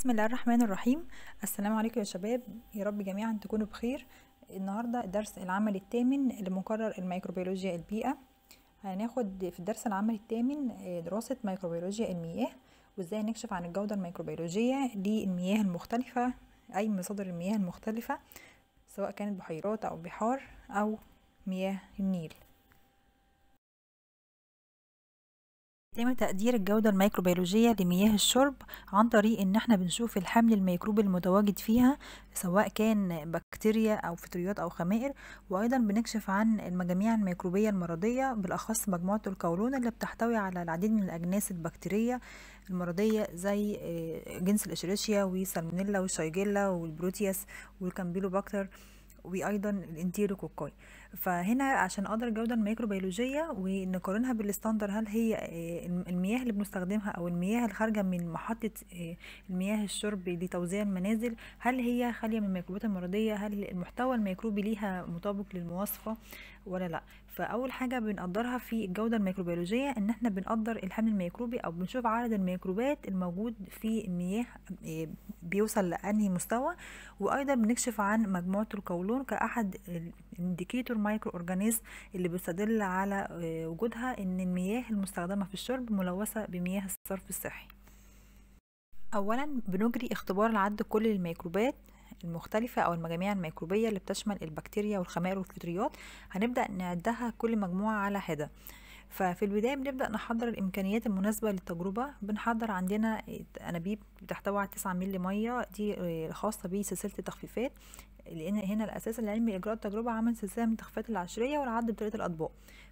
بسم الله الرحمن الرحيم السلام عليكم يا شباب يا رب جميعا تكونوا بخير النهاردة الدرس العملي الثامن لمقرر الميكروبيولوجيا البيئة هناخد في الدرس العملي الثامن آه، دراسة ميكروبيولوجيا المياه وازاي نكشف عن الجودة الميكروبيولوجية للمياه المختلفة أي مصادر المياه المختلفة سواء كانت بحيرات أو بحار أو مياه النيل يتم تقدير الجودة الميكروبيولوجية لمياه الشرب عن طريق ان احنا بنشوف الحمل الميكروبي المتواجد فيها سواء كان بكتيريا او فطريات او خمائر وايضا بنكشف عن المجاميع الميكروبية المرضية بالاخص مجموعة القولون اللي بتحتوي على العديد من الاجناس البكتيرية المرضية زي آه، جنس الاشريشيا وسالمونيلا والشيجيلا والبروتياس والكامبيلوباكتر وايضا الانتيرو كوكاي فهنا عشان اقدر الجوده الميكروبيولوجيه ونقارنها بالستاندر هل هي آه، المياه اللي بنستخدمها او المياه الخارجه من محطه آه، المياه الشرب لتوزيع المنازل هل هي خاليه من الميكروبات المرضيه هل المحتوى الميكروبي ليها مطابق للمواصفه ولا لا فاول حاجه بنقدرها في الجوده الميكروبيولوجيه ان احنا بنقدر الحمل الميكروبي او بنشوف عدد الميكروبات الموجود في المياه آه، بيوصل لانهي مستوى وايضا بنكشف عن مجموعه القولون كاحد الانديكيتور مايكرو اورجانيزم اللي بيستدل على آه، وجودها ان المياه المستخدمه في الشرب ملوثه بمياه الصرف الصحي اولا بنجري اختبار لعد كل الميكروبات المختلفة أو المجاميع الميكروبية اللي بتشمل البكتيريا والخمائر والفطريات هنبدأ نعدها كل مجموعة على حدة ففي البداية بنبدأ نحضر الإمكانيات المناسبة للتجربة بنحضر عندنا أنابيب بتحتوي على تسعة ملي مية دي خاصة بسلسلة التخفيفات لان هنا الاساس العلمي اجراء التجربه عمل سلسله من التخفيضات العشريه والعد بطريقه الاطباق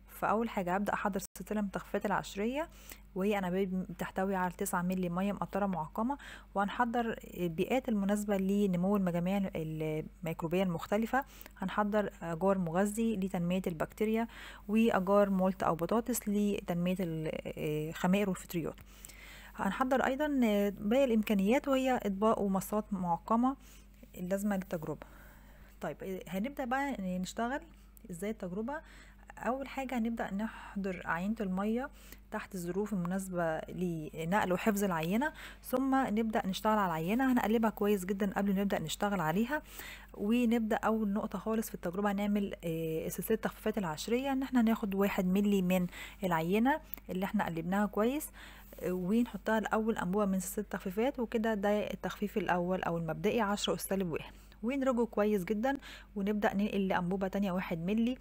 فاول حاجه هبدا احضر سلسله من التخفيضات العشريه وهي انابيب بتحتوي على 9 مللي ميه مقطره معقمه وهنحضر البيئات المناسبه لنمو المجاميع الميكروبيه المختلفه هنحضر اجار مغذي لتنميه البكتيريا واجار مولت او بطاطس لتنميه الخمائر والفطريات هنحضر ايضا باقي الامكانيات وهي اطباق ومصات معقمه اللازمه للتجربه طيب إيه، هنبدأ بقى يعني نشتغل ازاي التجربة اول حاجه هنبدا نحضر عينه الميه تحت الظروف المناسبه لنقل وحفظ العينه ثم نبدا نشتغل على العينه هنقلبها كويس جدا قبل ما نبدا نشتغل عليها ونبدا اول نقطه خالص في التجربه هنعمل إيه، سلسله التخفيفات العشريه ان احنا ناخد واحد ملي من العينه اللي احنا قلبناها كويس ونحطها الاول انبوبه من سلسله التخفيفات وكده ده التخفيف الاول او المبدئي عشرة اساليب واحد ونرجه كويس جدا ونبدأ ننقل لأنبوبة تانية واحد ملي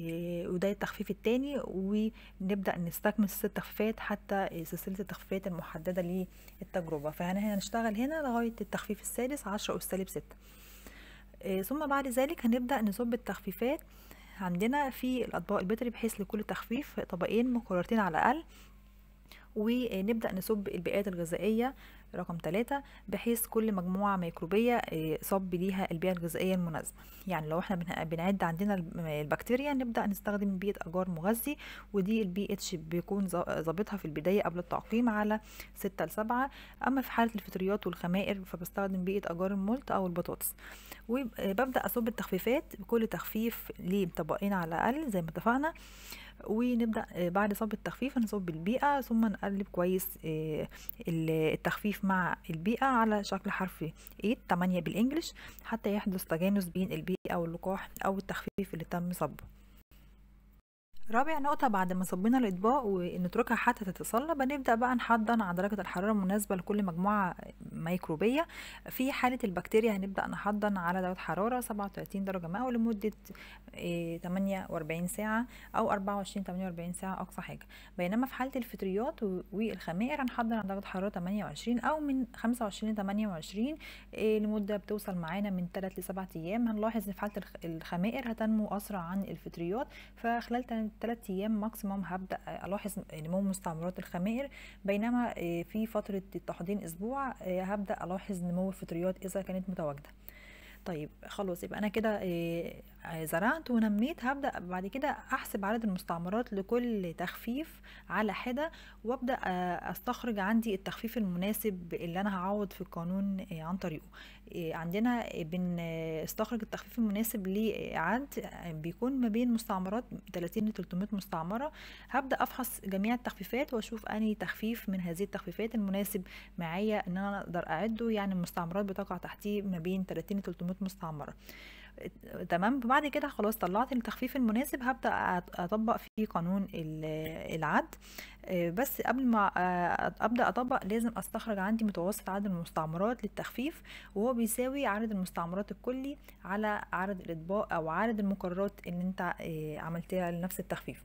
آه، وده التخفيف التاني ونبدأ نستكمل سلسلة التخفيفات حتى سلسلة التخفيفات المحددة للتجربة فهنا هنشتغل هنا لغاية التخفيف السادس عشرة أس سالب ستة آه، ثم بعد ذلك هنبدأ نصب التخفيفات عندنا في الأطباق البتري بحيث لكل تخفيف طبقين مكررتين على الأقل ونبدأ نصب البيئات الغذائية رقم 3 بحيث كل مجموعة ميكروبية آه، صب ليها البيئة الغذائية المناسبة يعني لو احنا بنعد عندنا البكتيريا نبدأ نستخدم بيئة أجار مغذي ودي البي اتش بيكون ظابطها في البداية قبل التعقيم على 6 ل 7 أما في حالة الفطريات والخمائر فبستخدم بيئة أجار الملت أو البطاطس وببدأ أصب التخفيفات بكل تخفيف ليه طبقين على الأقل زي ما اتفقنا ونبدأ آه، بعد صب التخفيف هنصب البيئة ثم نقلب كويس آه، التخفيف مع البيئة على شكل حرف 8 8 بالإنجلش حتى يحدث تجانس بين البيئة واللقاح أو التخفيف اللي تم صبه رابع نقطة بعد ما صبينا الأطباق ونتركها حتى تتصلب بنبدأ بقى نحضن على درجة الحرارة المناسبة لكل مجموعة ميكروبية في حالة البكتيريا هنبدأ نحضن على درجة حرارة 37 درجة مئوية لمدة 48 آه، ساعة أو 24 48 ساعة أقصى حاجة بينما في حالة الفطريات والخمائر هنحضن على درجة حرارة 28 أو من 25 28 آه، لمدة بتوصل معانا من 3 ل 7 أيام هنلاحظ إن في حالة الخمائر هتنمو أسرع عن الفطريات فخلال ثلاث ايام ماكسيموم هبدا الاحظ نمو يعني مستعمرات الخمائر بينما آه، في فتره التحضين اسبوع آه، هبدا الاحظ نمو الفطريات اذا كانت متواجده طيب خلاص يبقى انا كده آه، آه، زرعت ونميت هبدأ بعد كده أحسب عدد المستعمرات لكل تخفيف على حدة وأبدأ آه، أستخرج عندي التخفيف المناسب اللي أنا هعوض في القانون آه، عن طريقه عندنا بنستخرج التخفيف المناسب لعد بيكون ما بين مستعمرات 30 ل 300 مستعمرة هبدأ أفحص جميع التخفيفات وأشوف أنهي تخفيف من هذه التخفيفات المناسب معايا إن أنا أقدر أعده يعني المستعمرات بتقع تحتيه ما بين 30 ل 300 مستعمرة تمام بعد كده خلاص طلعت التخفيف المناسب هبدأ أطبق فيه قانون العد آه، بس قبل ما آه، أبدأ أطبق لازم أستخرج عندي متوسط عدد المستعمرات للتخفيف وهو بيساوي عدد المستعمرات الكلي على عدد الإطباق أو عدد المقررات اللي أنت آه، عملتها لنفس التخفيف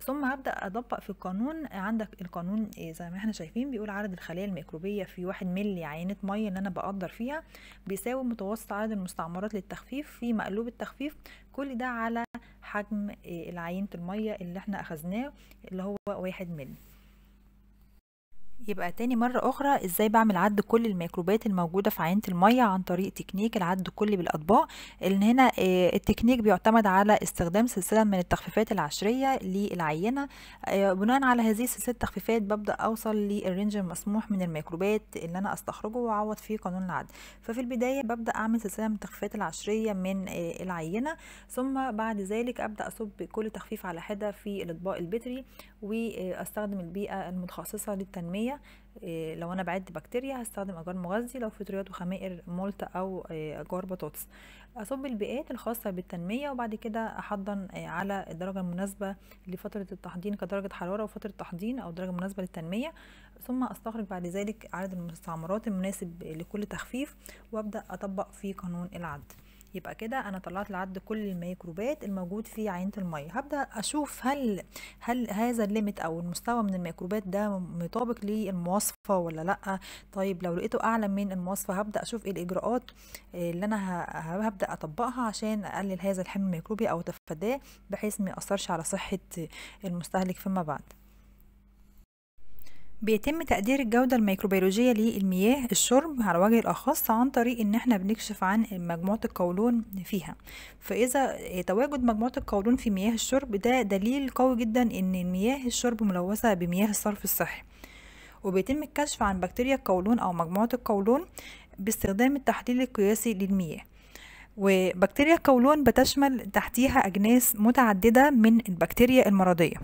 ثم هبدأ أطبق في القانون عندك القانون آه، زي ما احنا شايفين بيقول عدد الخلايا الميكروبية في واحد ملي عينة مية اللي أنا بقدر فيها بيساوي متوسط عدد المستعمرات للتخفيف في مقلوب التخفيف كل ده على حجم آه، عينة المية اللي احنا أخذناه اللي هو واحد ملي يبقى تاني مرة أخرى إزاي بعمل عد كل الميكروبات الموجودة في عينة المية عن طريق تكنيك العد كلي بالأطباق إن هنا آه، التكنيك بيعتمد على استخدام سلسلة من التخفيفات العشرية للعينة آه، بناء على هذه السلسلة التخفيفات ببدأ أوصل للرينج المسموح من الميكروبات اللي أنا أستخرجه وأعوض فيه قانون العد ففي البداية ببدأ أعمل سلسلة من التخفيفات العشرية من آه، العينة ثم بعد ذلك أبدأ أصب كل تخفيف على حدة في الأطباق البتري وأستخدم البيئة المتخصصة للتنمية المية آه، لو انا بعد بكتيريا هستخدم اجار مغذي لو فطريات وخمائر مولتا او آه، اجار بطاطس اصب البيئات الخاصه بالتنميه وبعد كده احضن آه، على الدرجه المناسبه لفتره التحضين كدرجه حراره وفتره التحضين او درجه مناسبه للتنميه ثم استخرج بعد ذلك عدد المستعمرات المناسب لكل تخفيف وابدا اطبق في قانون العد يبقى كده انا طلعت لعد كل الميكروبات الموجود في عينه الميه هبدا اشوف هل هل هذا الليميت او المستوى من الميكروبات ده مطابق للمواصفه ولا لا طيب لو لقيته اعلى من المواصفه هبدا اشوف ايه الاجراءات اللي انا هبدا اطبقها عشان اقلل هذا الحمل الميكروبي او اتفاداه بحيث ما ياثرش على صحه المستهلك فيما بعد بيتم تقدير الجودة الميكروبيولوجية للمياه الشرب على وجه الأخص عن طريق إن إحنا بنكشف عن مجموعة القولون فيها فإذا تواجد مجموعة القولون في مياه الشرب ده دليل قوي جدا إن مياه الشرب ملوثة بمياه الصرف الصحي وبيتم الكشف عن بكتيريا القولون أو مجموعة القولون باستخدام التحليل القياسي للمياه وبكتيريا القولون بتشمل تحتيها أجناس متعددة من البكتيريا المرضية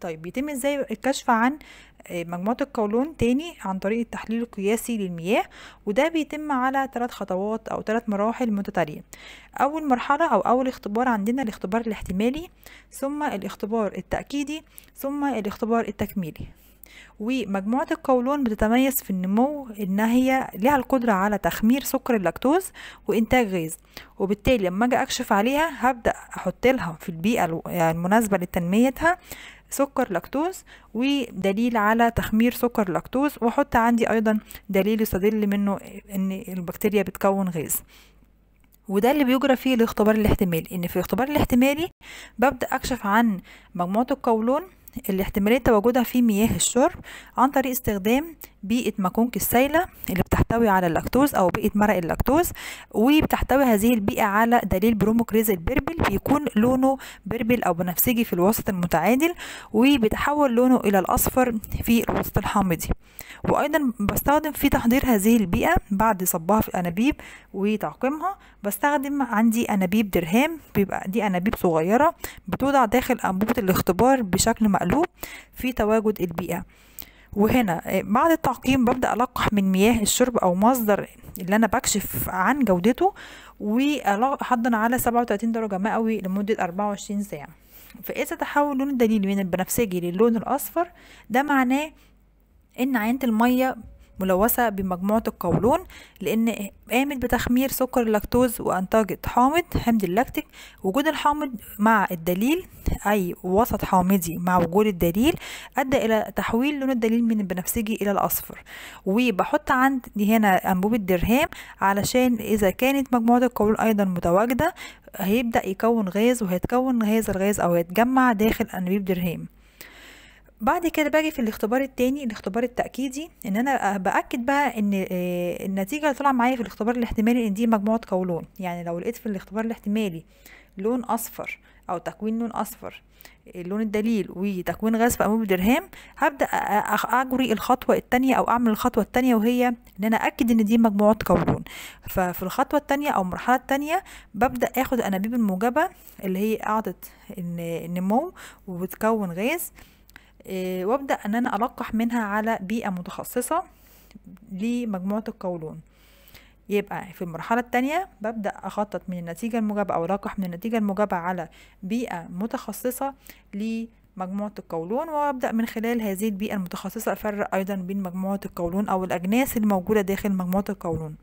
طيب بيتم ازاي الكشف عن آه، مجموعة القولون تاني عن طريق التحليل القياسي للمياه وده بيتم على ثلاث خطوات أو ثلاث مراحل متتالية أول مرحلة أو أول اختبار عندنا الاختبار الاحتمالي ثم الاختبار التأكيدي ثم الاختبار التكميلي ومجموعة القولون بتتميز في النمو انها هي لها القدرة على تخمير سكر اللاكتوز وإنتاج غاز وبالتالي لما أجي أكشف عليها هبدأ أحط لها في البيئة المناسبة لتنميتها سكر لاكتوز ودليل على تخمير سكر لاكتوز واحط عندي ايضا دليل يستدل منه ان البكتيريا بتكون غاز وده اللي بيجرى فيه الاختبار الاحتمالي ان في الاختبار الاحتمالي ببدا اكشف عن مجموعه القولون اللي احتمالية تواجدها في مياه الشرب عن طريق استخدام بيئة ماكونك السائلة اللي بتحتوي على اللاكتوز أو بيئة مرق اللاكتوز وبتحتوي هذه البيئة على دليل بروموكريز البربل بيكون لونه بربل أو بنفسجي في الوسط المتعادل وبيتحول لونه إلى الأصفر في الوسط الحامضي وأيضا بستخدم في تحضير هذه البيئة بعد صبها في الأنابيب وتعقيمها بستخدم عندي أنابيب درهام بيبقى دي أنابيب صغيرة بتوضع داخل أنبوبة الاختبار بشكل مقلوب في تواجد البيئة وهنا آه، بعد التعقيم ببدأ ألقح من مياه الشرب أو مصدر اللي أنا بكشف عن جودته وأحضن على 37 درجة مئوي لمدة 24 ساعة فإذا تحول لون الدليل من البنفسجي للون الأصفر ده معناه إن عينة المية ملوثة بمجموعة القولون لأن قامت بتخمير سكر اللاكتوز وأنتاج حامض حمض اللاكتيك وجود الحامض مع الدليل أي وسط حامضي مع وجود الدليل أدى إلى تحويل لون الدليل من البنفسجي إلى الأصفر وبحط عندي هنا أنبوب الدرهام علشان إذا كانت مجموعة القولون أيضا متواجدة هيبدأ يكون غاز وهيتكون هذا الغاز أو هيتجمع داخل أنبوب درهام بعد كده باجي في الاختبار التاني الاختبار التأكيدي ان انا بأكد بقى ان آه، النتيجة اللي طلع معايا في الاختبار الاحتمالي ان دي مجموعة قولون يعني لو لقيت في الاختبار الاحتمالي لون اصفر او تكوين لون اصفر لون الدليل وتكوين غاز في امام درهام هبدا اجري الخطوه الثانيه او اعمل الخطوه الثانيه وهي ان انا اكد ان دي مجموعه قولون ففي الخطوه الثانيه او المرحله الثانيه ببدا اخد انابيب الموجبه اللي هي قاعده النمو وبتكون غاز آه، وابدأ ان انا ألقح منها على بيئة متخصصة لمجموعة القولون يبقى في المرحلة التانية ببدأ أخطط من النتيجة المجابة أو ألقح من النتيجة المجابة على بيئة متخصصة لمجموعة القولون وأبدأ من خلال هذه البيئة المتخصصة أفرق أيضا بين مجموعة القولون أو الأجناس الموجودة داخل مجموعة القولون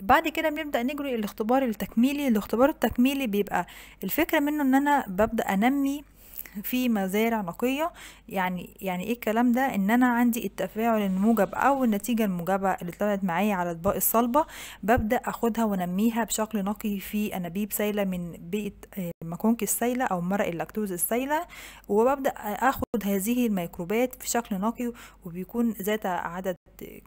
بعد كده بنبدا نجري الاختبار التكميلي الاختبار التكميلي بيبقى الفكره منه ان انا ببدا انمي في مزارع نقية يعني يعني ايه الكلام ده ان انا عندي التفاعل الموجب او النتيجة الموجبة اللي طلعت معايا على الاطباق الصلبة ببدأ اخدها وانميها بشكل نقي في انابيب سايلة من بيئة آه، مكونك السايلة او مرق اللاكتوز السايلة وببدأ اخد هذه الميكروبات في شكل نقي وبيكون ذات عدد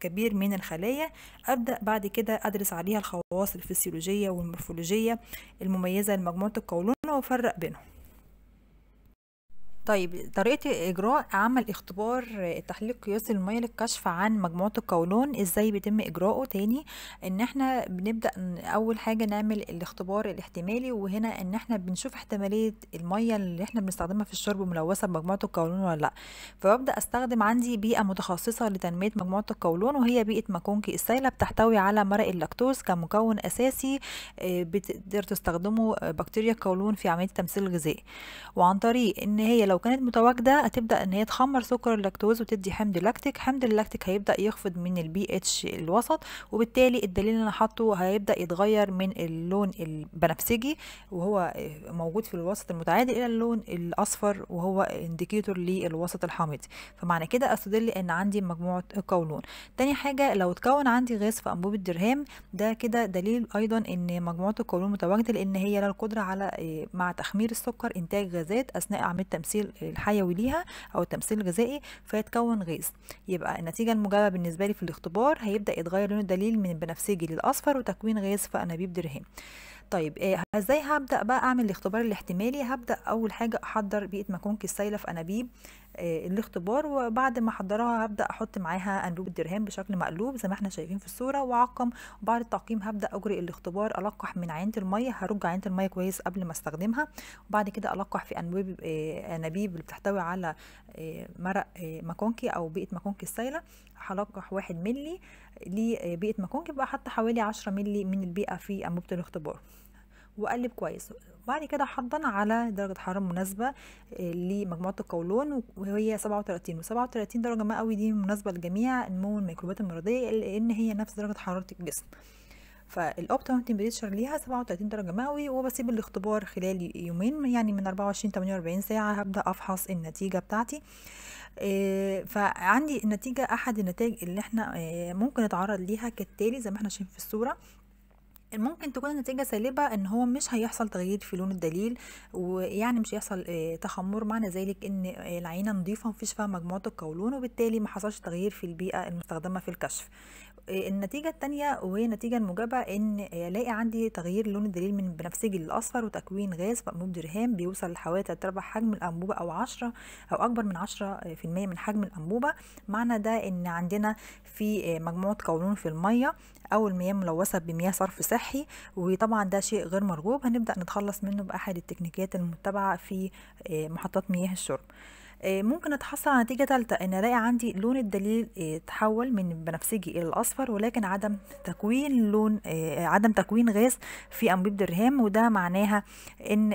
كبير من الخلايا ابدأ بعد كده ادرس عليها الخواص الفسيولوجية والمورفولوجية المميزة لمجموعة القولون وافرق بينهم طيب طريقة إجراء عمل اختبار التحليل القياسي المية للكشف عن مجموعة القولون ازاي بيتم إجراءه تاني إن احنا بنبدأ أول حاجة نعمل الاختبار الاحتمالي وهنا إن احنا بنشوف احتمالية المية اللي احنا بنستخدمها في الشرب ملوثة بمجموعة القولون ولا لأ فببدأ أستخدم عندي بيئة متخصصة لتنمية مجموعة القولون وهي بيئة ماكونكي السائلة بتحتوي على مرق اللاكتوز كمكون أساسي آه، بتقدر تستخدمه آه، بكتيريا القولون في عملية التمثيل الغذائي وعن طريق إن هي لو كانت متواجده هتبدا ان هي تخمر سكر اللاكتوز وتدي حمض اللاكتيك حمض اللاكتيك هيبدا يخفض من البي اتش الوسط وبالتالي الدليل اللي انا حاطه هيبدا يتغير من اللون البنفسجي وهو موجود في الوسط المتعادل الى اللون الاصفر وهو انديكيتور للوسط الحامضي فمعنى كده استدل ان عندي مجموعه قولون تاني حاجه لو اتكون عندي غاز في انبوب الدرهام ده كده دليل ايضا ان مجموعه القولون متواجده لان هي لها القدره على إيه، مع تخمير السكر انتاج غازات اثناء عمليه تمثيل التمثيل الحيوي ليها أو التمثيل الغذائي فيتكون غاز يبقى النتيجة المجابة بالنسبة لي في الاختبار هيبدأ يتغير لون الدليل من البنفسجي للأصفر وتكوين غاز في أنابيب درهم طيب إيه ازاي هبدا بقى اعمل الاختبار الاحتمالي هبدا اول حاجه احضر بيئه مكونك السائله في انابيب إيه الاختبار وبعد ما احضرها هبدا احط معاها انبوب الدرهم بشكل مقلوب زي ما احنا شايفين في الصوره وعقم وبعد التعقيم هبدا اجري الاختبار القح من عينه الميه هرج عينه الميه كويس قبل ما استخدمها وبعد كده القح في انابيب إيه انابيب اللي بتحتوي على إيه مرق آه، مكونكي او بيئه مكونكي السائله هلقح واحد ملي لبيئه آه، مكونكي بقى حتى حوالي 10 ملي من البيئه في انبوبه الاختبار وقلب كويس بعد كده حضن على درجة حرارة مناسبة آه، لمجموعة القولون وهي 37 و37 درجة مئوية دي مناسبة لجميع نمو الميكروبات المرضية لأن هي نفس درجة حرارة الجسم فالاوبتيمم تمبريتشر ليها 37 درجه مئوي وبسيب الاختبار خلال يومين يعني من 24 48 ساعه هبدا افحص النتيجه بتاعتي آه، فعندي النتيجه احد النتائج اللي احنا آه، ممكن نتعرض ليها كالتالي زي ما احنا شايفين في الصوره ممكن تكون النتيجة سالبة ان هو مش هيحصل تغيير في لون الدليل ويعني مش هيحصل آه، تخمر معنى ذلك ان آه، العينة نظيفة مفيش فيها مجموعة القولون وبالتالي محصلش تغيير في البيئة المستخدمة في الكشف آه، النتيجة التانية وهي النتيجة الموجبة ان الاقي عندي تغيير لون الدليل من بنفسجي للاصفر وتكوين غاز في انبوب درهام بيوصل لحوالي تلات ارباع حجم الانبوبة او عشرة او اكبر من عشرة في المية من حجم الانبوبة معنى ده ان عندنا في مجموعة قولون في المية او المياه ملوثة بمياه صرف سهل صحي وطبعا ده شيء غير مرغوب هنبدأ نتخلص منه بأحد التكنيكات المتبعة في آه، محطات مياه الشرب آه، ممكن اتحصل على نتيجه ثالثه ان الاقي عندي لون الدليل آه، تحول من بنفسجي الى الاصفر ولكن عدم تكوين لون آه، عدم تكوين غاز في انبوب درهام وده معناها ان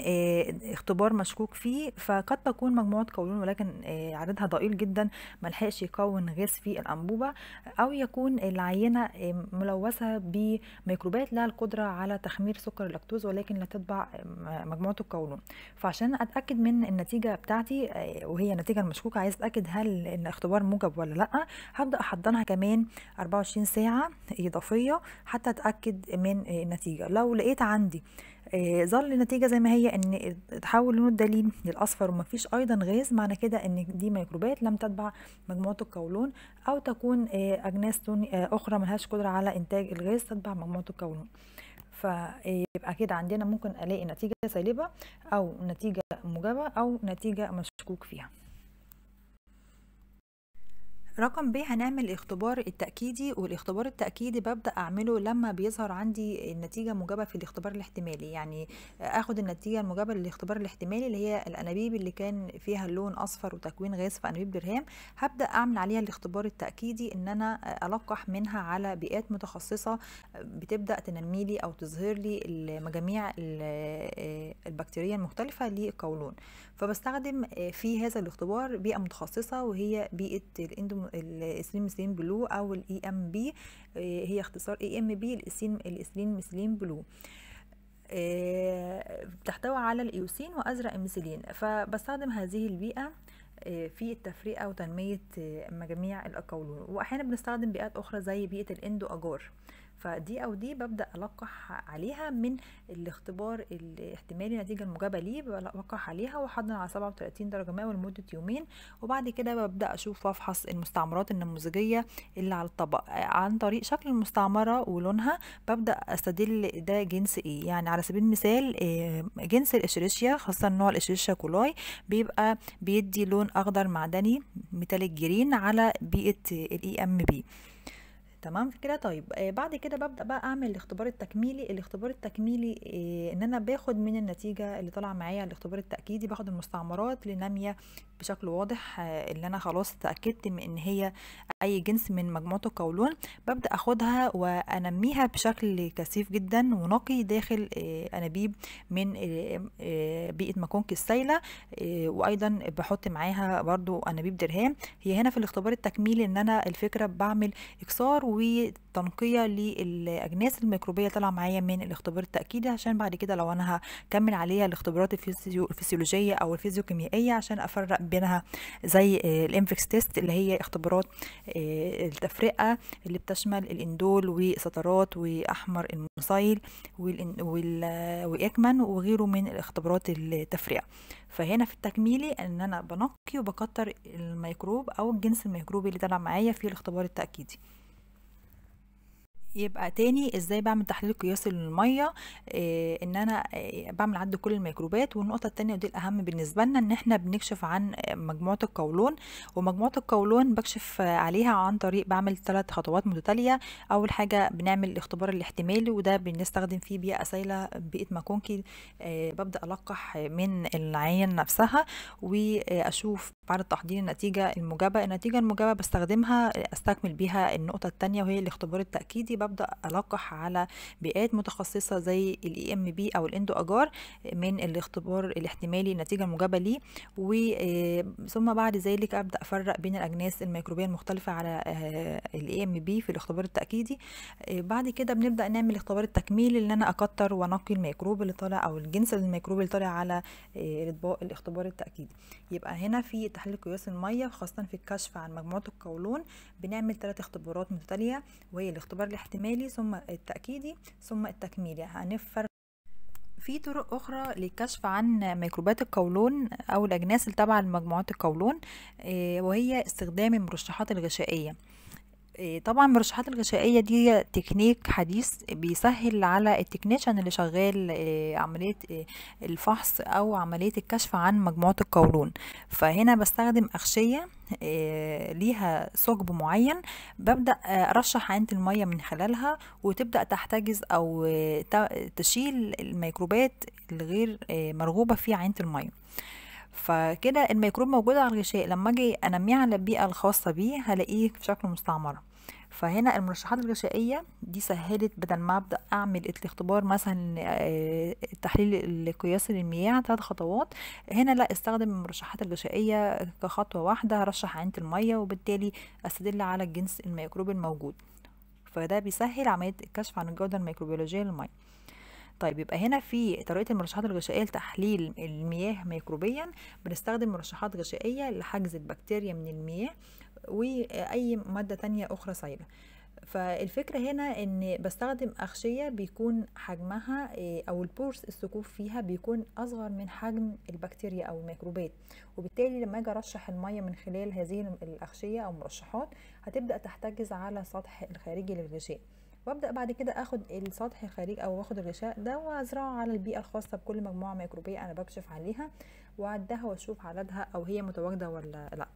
اختبار مشكوك فيه فقد تكون مجموعه قولون ولكن عددها ضئيل جدا ملحقش يكون غاز في الانبوبه او يكون العينه ملوثه بميكروبات لها القدره على تخمير سكر اللاكتوز ولكن لا تتبع مجموعه القولون فعشان اتاكد من النتيجه بتاعتي وهي النتيجه المشكوكه عايز اتاكد هل الاختبار موجب ولا لا هبدا احضنها كمان 24 ساعه اضافيه حتى اتاكد من النتيجه لو لقيت عندي آه، ظل النتيجه زي ما هي ان تحول لون الدليل للاصفر ومفيش ايضا غاز معنى كده ان دي ميكروبات لم تتبع مجموعه القولون او تكون آه، اجناس آه، اخرى ملهاش قدره على انتاج الغاز تتبع مجموعه القولون فيبقى كده عندنا ممكن الاقي نتيجه سالبه او نتيجه موجبه او نتيجه مشكوك فيها رقم ب هنعمل الاختبار التأكيدي والاختبار التأكيدي ببدأ أعمله لما بيظهر عندي النتيجة موجبة في الاختبار الاحتمالي يعني أخد النتيجة الموجبة للاختبار الاحتمالي اللي هي الأنابيب اللي كان فيها اللون أصفر وتكوين غاز في أنابيب درهام هبدأ أعمل عليها الاختبار التأكيدي إن أنا ألقح منها على بيئات متخصصة بتبدأ تنمي لي أو تظهر لي مجاميع البكتيريا آه، المختلفة للقولون فبستخدم آه، في هذا الاختبار بيئة متخصصة وهي بيئة الاندوم الاسلين بلو او الاي e ام آه، بي هي اختصار اي e ام بي الاسلين ميثيلين بلو آه، بتحتوي على الايوسين وازرق الميثيلين فبستخدم هذه البيئه آه، في التفريقه وتنميه مجاميع القولون واحيانا بنستخدم بيئات اخرى زي بيئه الاندو اجار فدي او دي ببدا القح عليها من الاختبار الاحتمالي النتيجه المجابه ليه بلقح عليها واحضن على 37 درجه مئويه لمده يومين وبعد كده ببدا اشوف وافحص المستعمرات النموذجيه اللي على الطبق عن طريق شكل المستعمره ولونها ببدا استدل ده جنس ايه يعني على سبيل المثال آه، جنس الاشريشيا خاصه نوع الاشريشيا كولاي بيبقى بيدي لون اخضر معدني ميتاليك جرين على بيئه الاي ام e بي تمام كده طيب آه بعد كده ببدا بقى اعمل الاختبار التكميلي الاختبار التكميلي آه ان انا باخد من النتيجه اللي طالعه معايا الاختبار التاكيدي باخد المستعمرات لناميه بشكل واضح آه، اللي انا خلاص اتاكدت من ان هي اي جنس من مجموعه القولون ببدا اخدها وانميها بشكل كثيف جدا ونقي داخل آه، انابيب من آه، بيئه مكونك السائله وايضا بحط معاها برضو انابيب درهام هي هنا في الاختبار التكميلي ان انا الفكره بعمل اكسار وتنقيه للاجناس الميكروبيه طالعه معايا من الاختبار التاكيدي عشان بعد كده لو انا هكمل عليها الاختبارات الفسيولوجيه او الفيزيوكيميائيه عشان افرق بينها زي آه، الانفكس تيست اللي هي اختبارات آه، التفرقه اللي بتشمل الاندول وسترات واحمر المصايل والاكمن وغيره من الاختبارات التفرقه فهنا في التكميلي ان انا بنقي وبكتر الميكروب او الجنس الميكروبي اللي طلع معايا في الاختبار التاكيدي يبقى تاني ازاي بعمل تحليل قياسي للميه إيه ان انا إيه بعمل عد كل الميكروبات والنقطه التانية ودي الاهم بالنسبه لنا ان احنا بنكشف عن آه، مجموعه القولون ومجموعه القولون بكشف عليها عن طريق بعمل ثلاث خطوات متتاليه اول حاجه بنعمل الاختبار الاحتمالي وده بنستخدم فيه بيئه سائله بيئه ماكونكي إيه ببدا القح من العين نفسها واشوف بعد تحضير النتيجه الموجبه النتيجه الموجبه بستخدمها آه، استكمل بيها النقطه التانية وهي الاختبار التاكيدي ببدا القح على بيئات متخصصه زي الاي ام e بي او الاندو اجار من الاختبار الاحتمالي النتيجه الموجبه ليه آه، ثم بعد ذلك ابدا افرق بين الاجناس الميكروبيه المختلفه على الاي ام بي في الاختبار التاكيدي آه، بعد كده بنبدا نعمل اختبار التكميل اللي انا اكتر وانقي الميكروب اللي طالع او الجنس الميكروب اللي طالع على آه، الاطباق الاختبار التاكيدي يبقى هنا في تحليل قياس الميه خاصه في الكشف عن مجموعه القولون بنعمل ثلاث اختبارات متتاليه وهي الاختبار الاحتمالي الاحتمالي ثم التأكيدي ثم التكميلي هنفرق في طرق أخرى للكشف عن ميكروبات القولون أو الأجناس التابعة لمجموعات القولون آه، وهي استخدام المرشحات الغشائية آه، طبعا المرشحات الغشائية دي تكنيك حديث بيسهل على التكنيشن اللي شغال آه، عملية آه، الفحص أو عملية الكشف عن مجموعة القولون فهنا بستخدم أغشية ليها ثقب معين ببدأ أرشح عينة المية من خلالها وتبدأ تحتجز أو تشيل الميكروبات الغير مرغوبة في عينة المية فكده الميكروب موجود على الغشاء لما اجي انميه على البيئه الخاصه بيه هلاقيه في شكل مستعمره فهنا المرشحات الغشائية دي سهلت بدل ما ابدأ اعمل الاختبار مثلا آه، التحليل القياسي للمياه ثلاث خطوات هنا لا استخدم المرشحات الغشائية كخطوة واحدة هرشح عينة المية وبالتالي استدل على الجنس الميكروب الموجود فده بيسهل عملية الكشف عن الجودة الميكروبيولوجية للمية طيب يبقى هنا في طريقه المرشحات الغشائيه لتحليل المياه ميكروبيا بنستخدم مرشحات غشائيه لحجز البكتيريا من المياه واي ماده تانية اخرى سائله فالفكره هنا ان بستخدم اغشيه بيكون حجمها آه، او البورس الثقوب فيها بيكون اصغر من حجم البكتيريا او الميكروبات وبالتالي لما اجي ارشح الميه من خلال هذه الاغشيه او مرشحات هتبدا تحتجز على سطح الخارجي للغشاء وابدا بعد كده اخد السطح الخارجي او اخد الغشاء ده وازرعه على البيئه الخاصه بكل مجموعه ميكروبيه انا بكشف عليها واعدها واشوف عددها او هي متواجده ولا لا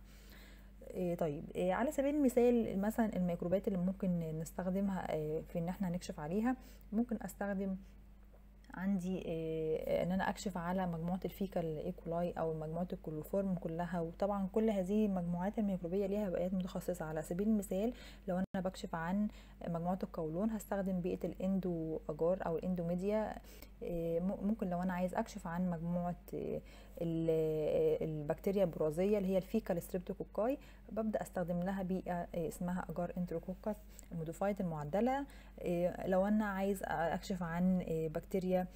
إيه طيب إيه على سبيل المثال مثلا الميكروبات اللي ممكن نستخدمها إيه في ان احنا نكشف عليها ممكن استخدم عندي آه، ان انا اكشف على مجموعه الفيكا الايكولاي او مجموعه الكلوفورم كلها وطبعا كل هذه المجموعات الميكروبيه ليها بقيات متخصصه على سبيل المثال لو انا بكشف عن مجموعه القولون هستخدم بيئه الاندو اجار او الاندوميديا آه، ممكن لو انا عايز اكشف عن مجموعه آه، آه، البكتيريا البرازيه اللي هي الفيكال ستريبتوكوكاي ببدا استخدم لها بيئه اسمها اجار انتروكوكس الموديفايد المعدله لو انا عايز اكشف عن بكتيريا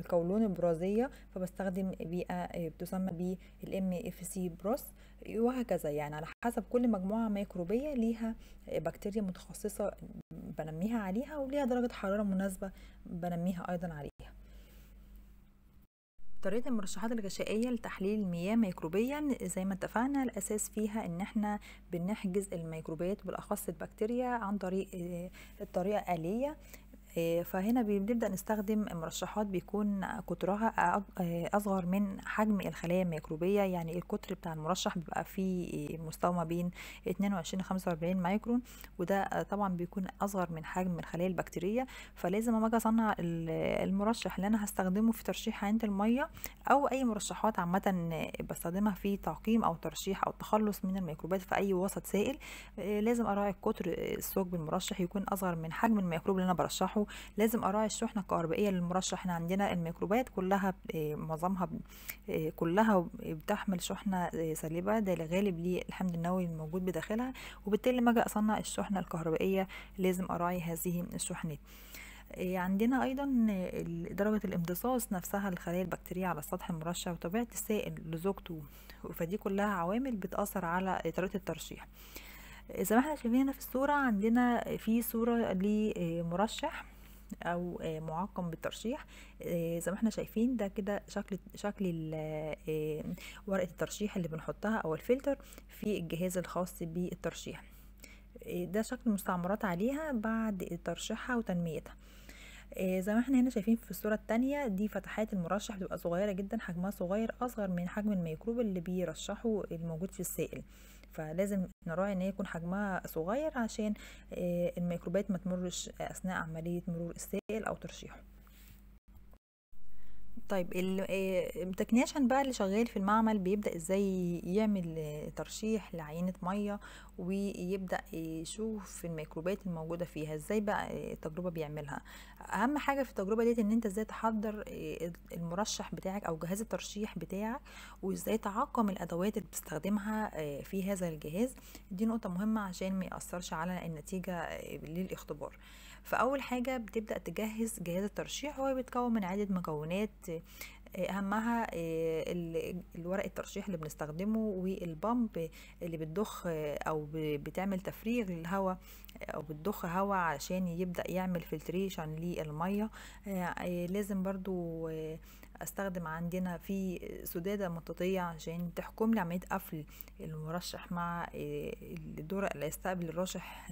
القولون البرازيه فبستخدم بيئه بتسمى بالام اف سي بروس وهكذا يعني على حسب كل مجموعة ميكروبية ليها بكتيريا متخصصة بنميها عليها وليها درجة حرارة مناسبة بنميها أيضا عليها طريقة المرشحات الغشائية لتحليل المياه ميكروبيا زي ما اتفقنا الأساس فيها إن احنا بنحجز الميكروبيات بالأخص البكتيريا عن طريق آه، الطريقة آلية آه، فهنا بنبدا نستخدم مرشحات بيكون قطرها آه، اصغر من حجم الخلايا الميكروبيه يعني القطر بتاع المرشح بيبقى فيه آه، مستوى ما بين 22 45 مايكرون وده طبعا بيكون اصغر من حجم الخلايا البكتيريه فلازم اما اجي اصنع المرشح اللي انا هستخدمه في ترشيح عينه الميه او اي مرشحات عامه بستخدمها في تعقيم او ترشيح او التخلص من الميكروبات في اي وسط سائل لازم اراعي قطر الثقب المرشح يكون اصغر من حجم الميكروب اللي انا برشحه لازم اراعي الشحنه الكهربائيه للمرشح احنا عندنا الميكروبات كلها آه، معظمها آه، كلها بتحمل شحنه آه، سالبه ده الغالب للحمض النووي الموجود بداخلها وبالتالي لما اجي اصنع الشحنه الكهربائيه لازم اراعي هذه الشحنات عندنا ايضا درجه الامتصاص نفسها للخلايا البكتيريه على سطح المرشح وطبيعه السائل لزوجته فدي كلها عوامل بتاثر على طريقه الترشيح زي ما احنا شايفين هنا في الصوره عندنا في صوره لمرشح او آه، معقم بالترشيح آه، زي ما احنا شايفين ده كده شكل شكل آه، ورقه الترشيح اللي بنحطها او الفلتر في الجهاز الخاص بالترشيح ده شكل مستعمرات عليها بعد ترشيحها وتنميتها زي ما احنا هنا شايفين في الصورة الثانيه دي فتحات المرشح بتبقى صغيرة جدا حجمها صغير أصغر من حجم الميكروب اللي بيرشحه الموجود في السائل فلازم نراعي ان هي يكون حجمها صغير عشان آه، الميكروبات ما تمرش اثناء عمليه مرور السائل او ترشيحه طيب التكنيشن آه، بقى اللي شغال في المعمل بيبدأ ازاي يعمل آه، ترشيح لعينة مية ويبدأ يشوف الميكروبات الموجودة فيها ازاي بقى آه، التجربة بيعملها اهم حاجة في التجربة ديت ان انت ازاي تحضر المرشح بتاعك او جهاز الترشيح بتاعك وازاي تعقم الادوات اللي بتستخدمها في هذا الجهاز دي نقطة مهمة عشان ما يأثرش على النتيجة للاختبار فاول حاجه بتبدا تجهز جهاز الترشيح هو بيتكون من عدد مكونات آه، اهمها آه، الورق الترشيح اللي بنستخدمه والبامب اللي بتضخ آه، او بتعمل تفريغ للهواء او بتضخ هواء علشان يبدا يعمل فلتريشن للميه لازم برضو استخدم عندنا في سدادة مطاطية عشان تحكم لي عملية قفل المرشح مع آه، الدورق اللي يستقبل الرشح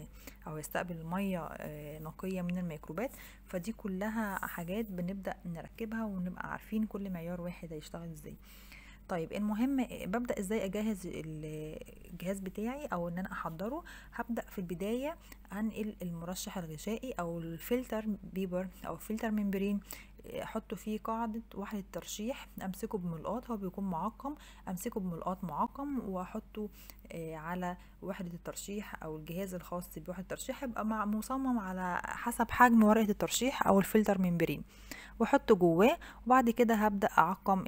او يستقبل الميه آه، نقية من الميكروبات فدي كلها حاجات بنبدأ نركبها ونبقى عارفين كل معيار واحد هيشتغل ازاي طيب المهم ببدا ازاي اجهز الجهاز بتاعي او ان انا احضره هبدا في البدايه انقل المرشح الغشائي او الفلتر بيبر او فلتر ممبرين احطه فيه قاعدة وحدة ترشيح امسكه بملقاط هو بيكون معقم امسكه بملقاط معقم واحطه آه، على وحدة الترشيح او الجهاز الخاص بوحدة الترشيح يبقى مصمم على حسب حجم ورقة الترشيح او الفلتر ممبرين واحطه جواه وبعد كده هبدأ اعقم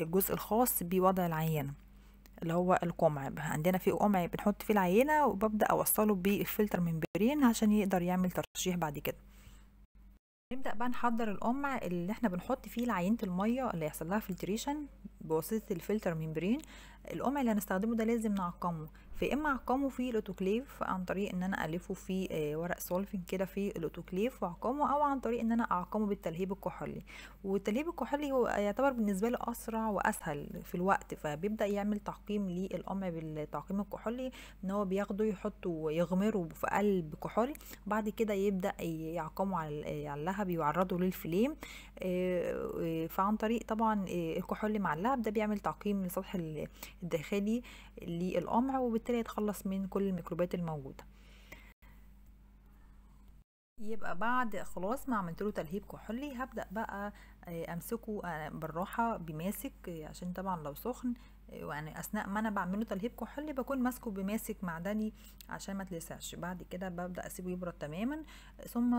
الجزء الخاص بوضع العينة اللي هو القمع عندنا في قمع بنحط فيه العينة وببدأ اوصله بالفلتر ممبرين عشان يقدر يعمل ترشيح بعد كده نبدأ بقى نحضر القمع اللي احنا بنحط فيه لعينة المية اللي هيحصل لها فلتريشن بواسطة الفلتر ميمبرين القمع اللي هنستخدمه ده لازم نعقمه فاما اعقمه في الاوتوكليف عن طريق ان انا الفه في آه، ورق سولفين كده في الاوتوكليف واعقمه او عن طريق ان انا اعقمه بالتلهيب الكحولي والتلهيب الكحولي هو يعتبر بالنسبه لي اسرع واسهل في الوقت فبيبدا يعمل تعقيم للقمع بالتعقيم الكحولي ان هو بياخده يحطه ويغمره في قلب كحولي بعد كده يبدا يعقمه آه، على اللهب يعرضه للفليم آه، فعن طريق طبعا الكحولي مع اللهب ده بيعمل تعقيم للسطح الداخلي للقمع وبالتالي وبالتالي يتخلص من كل الميكروبات الموجودة يبقى بعد خلاص ما عملت له تلهيب كحولي هبدا بقى آه، امسكه آه، بالراحه بماسك عشان طبعا لو سخن آه، يعني اثناء ما انا بعمله تلهيب كحولي بكون ماسكه بماسك معدني عشان ما تلسعش بعد كده ببدا اسيبه يبرد تماما ثم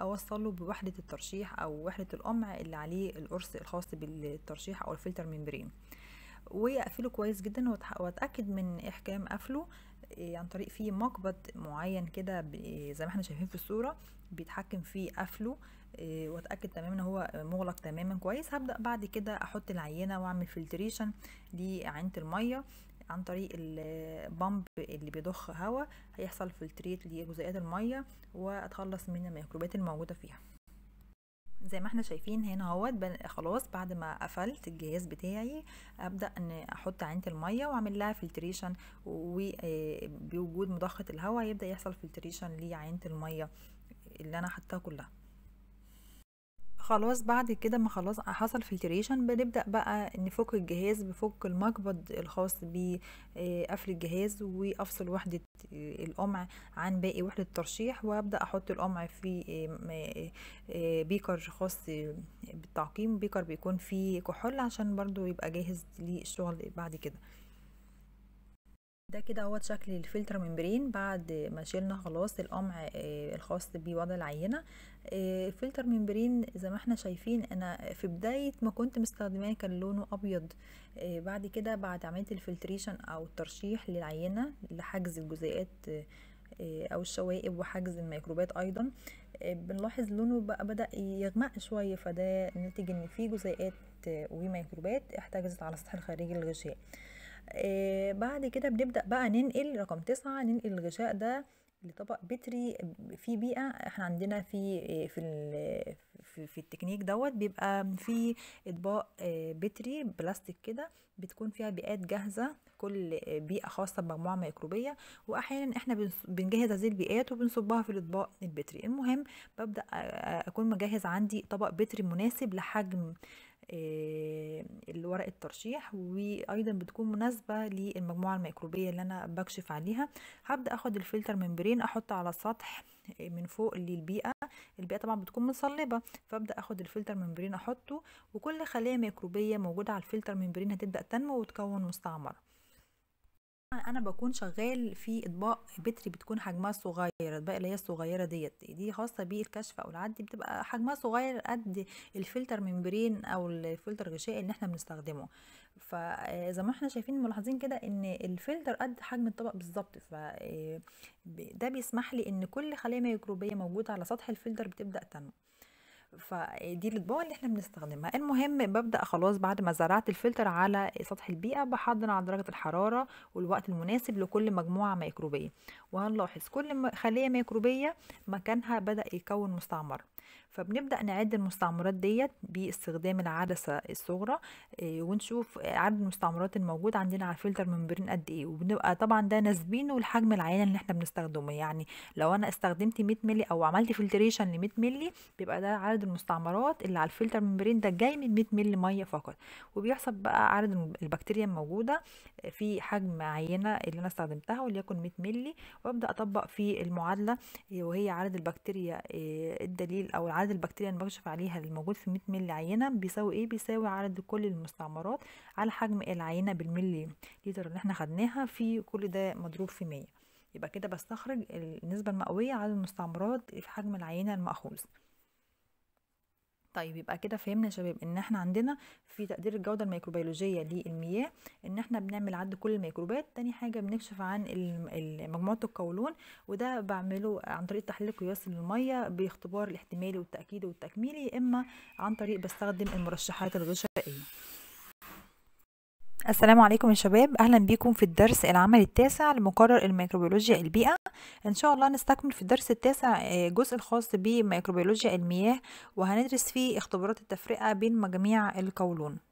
اوصله بوحده الترشيح او وحده القمع اللي عليه القرص الخاص بالترشيح او الفلتر ميمبرين واقفله كويس جدا واتاكد من احكام قفله إيه، عن طريق فيه مقبض معين كده زي ما احنا شايفين في الصوره بيتحكم في قفله إيه، واتاكد تماما ان هو مغلق تماما كويس هبدا بعد كده احط العينه واعمل فلتريشن لعينه الميه عن طريق البامب اللي بيضخ هواء هيحصل فلتريت لجزيئات الميه واتخلص من الميكروبات الموجوده فيها زي ما احنا شايفين هنا اهوت خلاص بعد ما قفلت الجهاز بتاعي ابدا ان احط عينه الميه واعمل لها فلتريشن وبوجود آه، مضخه الهواء يبدا يحصل فلتريشن لعينه الميه اللي انا حطها كلها خلاص بعد كده ما خلاص حصل فلتريشن بنبدا بقى نفك الجهاز بفك المقبض الخاص بقفل آه، الجهاز وافصل وحده آه، القمع عن باقي وحده الترشيح وابدا احط القمع في آه، بيكر خاص بالتعقيم بيكر بيكون فيه كحول عشان برضو يبقى جاهز للشغل بعد كده ده كده اهوت شكل الفلتر ممبرين بعد ما شيلنا خلاص القمع آه، الخاص بوضع العينه آه، الفلتر ممبرين زي ما احنا شايفين انا في بدايه ما كنت مستخدماه كان لونه ابيض آه، بعد كده بعد عمليه الفلتريشن او الترشيح للعينه لحجز الجزيئات او الشوائب وحجز الميكروبات ايضا بنلاحظ لونه بقى بدا يغمق شويه فده ناتج ان في جزيئات وميكروبات احتجزت على السطح الخارجي للغشاء آه بعد كده بنبدأ بقى ننقل رقم تسعة ننقل الغشاء ده لطبق بتري في بيئة احنا عندنا في آه، في في, في التكنيك دوت بيبقى في اطباق آه، بتري بلاستيك كده بتكون فيها بيئات جاهزة كل بيئة خاصة بمجموعة ميكروبية واحيانا احنا بنجهز هذه البيئات وبنصبها في الاطباق البتري المهم ببدأ آه، اكون مجهز عندي طبق بتري مناسب لحجم آه، الورق الترشيح وايضا بتكون مناسبه للمجموعه الميكروبيه اللي انا بكشف عليها هبدا اخد الفلتر ممبرين احطه على سطح من فوق للبيئه البيئه طبعا بتكون مصلبه فابدا اخد الفلتر ممبرين احطه وكل خليه ميكروبيه موجوده على الفلتر ممبرين هتبدا تنمو وتكون مستعمره انا بكون شغال في اطباق بتري بتكون حجمها صغير الاطباق اللي هي الصغيره ديت دي خاصه بالكشف او العد بتبقى حجمها صغير قد الفلتر ممبرين او الفلتر الغشائي اللي احنا بنستخدمه فزي آه، ما احنا شايفين ملاحظين كده ان الفلتر قد حجم الطبق بالظبط ف آه، ده بيسمح لي ان كل خليه ميكروبيه موجوده على سطح الفلتر بتبدا تنمو فدي الأطباق اللي احنا بنستخدمها المهم ببدأ خلاص بعد ما زرعت الفلتر على سطح البيئة بحضن على درجة الحرارة والوقت المناسب لكل مجموعة ميكروبية وهنلاحظ كل خلية ميكروبية مكانها بدأ يكون مستعمرة فبنبدأ نعد المستعمرات ديت باستخدام العدسة الصغرى آه، ونشوف عدد المستعمرات الموجود عندنا على الفلتر ممبرين قد ايه وبنبقى طبعا ده ناسبينه لحجم العينة اللي احنا بنستخدمه يعني لو انا استخدمت 100 مللي او عملت فلتريشن ل 100 مللي بيبقى ده عدد المستعمرات اللي على الفلتر ممبرين ده جاي من 100 مللي مية فقط وبيحسب بقى عدد البكتيريا الموجودة آه، في حجم عينة اللي انا استخدمتها وليكن 100 مللي وابدأ اطبق في المعادلة آه، وهي عدد البكتيريا الدليل او العدد عدد البكتيريا اللي بكشف عليها اللي موجود في 100 مل عينه بيساوي ايه بيساوي عدد كل المستعمرات على حجم العينه بالملي لتر اللي احنا خدناها في كل ده مضروب في 100 يبقى كده بستخرج النسبه المئويه على المستعمرات في حجم العينه المأخوذ طيب يبقى كده فهمنا يا شباب ان احنا عندنا في تقدير الجوده الميكروبيولوجيه للمياه ان احنا بنعمل عد كل الميكروبات تاني حاجه بنكشف عن مجموعه القولون وده بعمله عن طريق تحليل قياس للميه باختبار الاحتمالي والتاكيدي والتكميلي يا اما عن طريق بستخدم المرشحات الغشائيه السلام عليكم يا شباب اهلا بيكم في الدرس العمل التاسع لمقرر الميكروبيولوجيا البيئه ان شاء الله نستكمل في الدرس التاسع الجزء آه، الخاص بميكروبيولوجيا المياه وهندرس فيه اختبارات التفرقه بين مجاميع القولون